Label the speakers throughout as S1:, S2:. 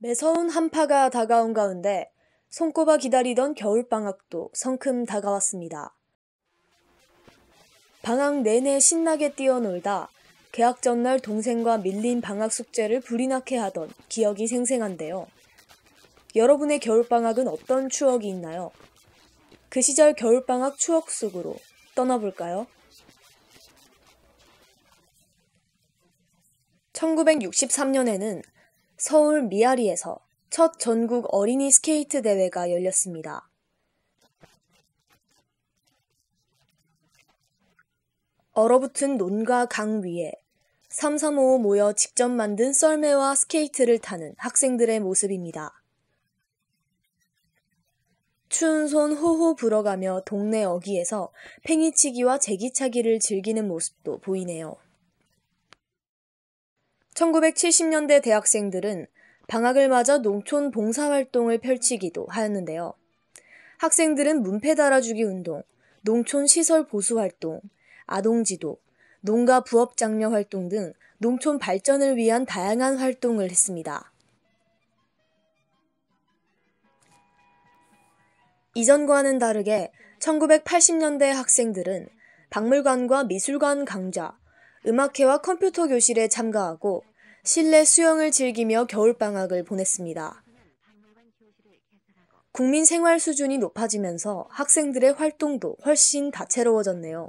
S1: 매서운 한파가 다가온 가운데 손꼽아 기다리던 겨울방학도 성큼 다가왔습니다. 방학 내내 신나게 뛰어놀다 개학 전날 동생과 밀린 방학 숙제를 불이 나게 하던 기억이 생생한데요. 여러분의 겨울방학은 어떤 추억이 있나요? 그 시절 겨울방학 추억 속으로 떠나볼까요? 1963년에는 서울 미아리에서 첫 전국 어린이 스케이트 대회가 열렸습니다. 얼어붙은 논과 강 위에 3355 모여 직접 만든 썰매와 스케이트를 타는 학생들의 모습입니다. 추운 손 호호 불어가며 동네 어귀에서 팽이치기와 제기차기를 즐기는 모습도 보이네요. 1970년대 대학생들은 방학을 맞아 농촌 봉사활동을 펼치기도 하였는데요. 학생들은 문패 달아주기 운동, 농촌 시설 보수 활동, 아동 지도, 농가 부업 장려 활동 등 농촌 발전을 위한 다양한 활동을 했습니다. 이전과는 다르게 1980년대 학생들은 박물관과 미술관 강좌, 음악회와 컴퓨터 교실에 참가하고 실내 수영을 즐기며 겨울방학을 보냈습니다. 국민 생활 수준이 높아지면서 학생들의 활동도 훨씬 다채로워졌네요.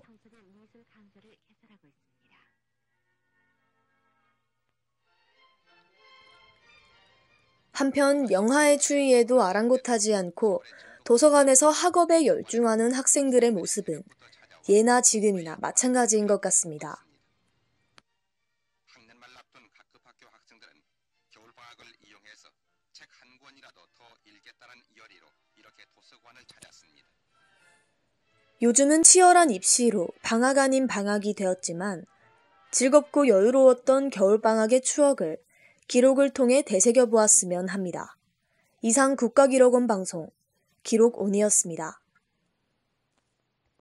S1: 한편 영하의 추위에도 아랑곳하지 않고 도서관에서 학업에 열중하는 학생들의 모습은 예나 지금이나 마찬가지인 것 같습니다. 학을 이용해서 책 한 권이라도 더 읽겠다는 열의로 이렇게 도서관을 찾았습니다. 요즘은 치열한 입시로 방학 아닌 방학이 되었지만 즐겁고 여유로웠던 겨울방학의 추억을 기록을 통해 되새겨 보았으면 합니다. 이상 국가기록원 방송 기록온이었습니다.